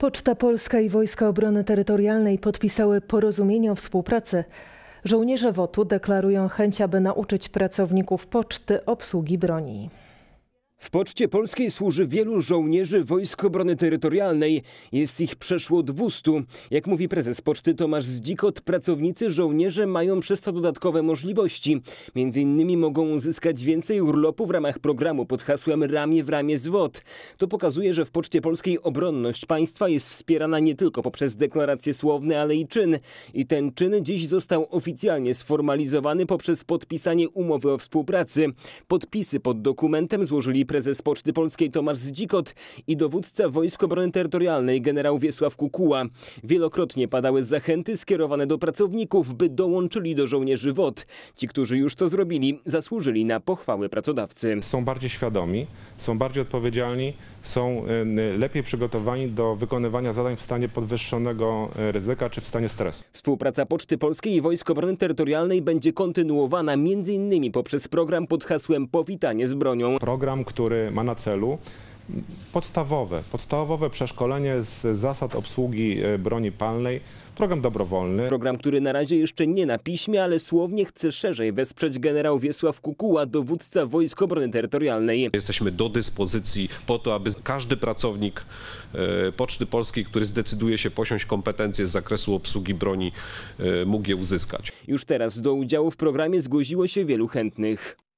Poczta Polska i Wojska Obrony Terytorialnej podpisały porozumienie o współpracy. Żołnierze WOT-u deklarują chęć, aby nauczyć pracowników poczty obsługi broni. W Poczcie Polskiej służy wielu żołnierzy Wojsk Obrony Terytorialnej. Jest ich przeszło 200. Jak mówi prezes Poczty Tomasz Zdzikot, pracownicy żołnierze mają przez to dodatkowe możliwości. Między innymi mogą uzyskać więcej urlopu w ramach programu pod hasłem Ramię w ramię z WOT. To pokazuje, że w Poczcie Polskiej obronność państwa jest wspierana nie tylko poprzez deklaracje słowne, ale i czyn. I ten czyn dziś został oficjalnie sformalizowany poprzez podpisanie umowy o współpracy. Podpisy pod dokumentem złożyli prezes Poczty Polskiej Tomasz Zdzikot i dowódca Wojsk Obrony Terytorialnej generał Wiesław Kukuła. Wielokrotnie padały zachęty skierowane do pracowników, by dołączyli do żołnierzy WOT. Ci, którzy już to zrobili, zasłużyli na pochwały pracodawcy. Są bardziej świadomi, są bardziej odpowiedzialni, są lepiej przygotowani do wykonywania zadań w stanie podwyższonego e, ryzyka czy w stanie stresu. Współpraca Poczty Polskiej i Wojsk Obrony Terytorialnej będzie kontynuowana m.in. poprzez program pod hasłem Powitanie z bronią. Program, który który ma na celu podstawowe, podstawowe przeszkolenie z zasad obsługi e, broni palnej, program dobrowolny. Program, który na razie jeszcze nie na piśmie, ale słownie chce szerzej wesprzeć generał Wiesław Kukuła, dowódca Wojsk Obrony Terytorialnej. Jesteśmy do dyspozycji po to, aby każdy pracownik e, Poczty Polskiej, który zdecyduje się posiąść kompetencje z zakresu obsługi broni, e, mógł je uzyskać. Już teraz do udziału w programie zgłosiło się wielu chętnych.